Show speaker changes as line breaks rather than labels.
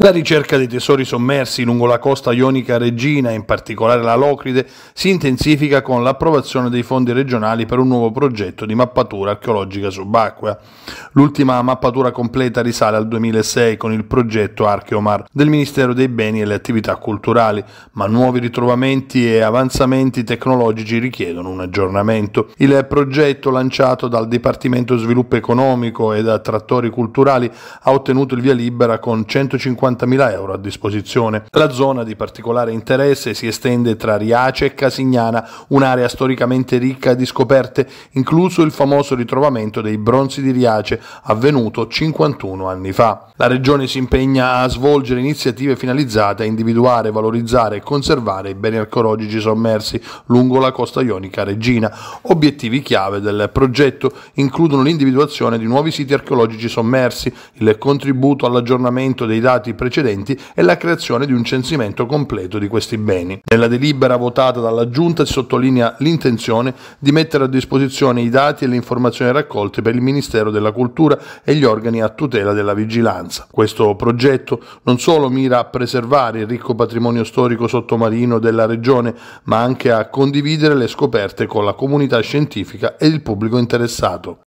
La ricerca dei tesori sommersi lungo la costa ionica reggina, in particolare la Locride, si intensifica con l'approvazione dei fondi regionali per un nuovo progetto di mappatura archeologica subacquea. L'ultima mappatura completa risale al 2006 con il progetto Archeomar del Ministero dei Beni e le Attività Culturali, ma nuovi ritrovamenti e avanzamenti tecnologici richiedono un aggiornamento. Il progetto lanciato dal Dipartimento Sviluppo Economico e da Trattori Culturali ha ottenuto il via libera con 150 50.000 euro a disposizione. La zona di particolare interesse si estende tra Riace e Casignana, un'area storicamente ricca di scoperte, incluso il famoso ritrovamento dei bronzi di Riace avvenuto 51 anni fa. La regione si impegna a svolgere iniziative finalizzate a individuare, valorizzare e conservare i beni archeologici sommersi lungo la costa ionica regina. Obiettivi chiave del progetto includono l'individuazione di nuovi siti archeologici sommersi, il contributo all'aggiornamento dei dati precedenti e la creazione di un censimento completo di questi beni. Nella delibera votata dalla Giunta si sottolinea l'intenzione di mettere a disposizione i dati e le informazioni raccolte per il Ministero della Cultura e gli organi a tutela della vigilanza. Questo progetto non solo mira a preservare il ricco patrimonio storico sottomarino della regione, ma anche a condividere le scoperte con la comunità scientifica e il pubblico interessato.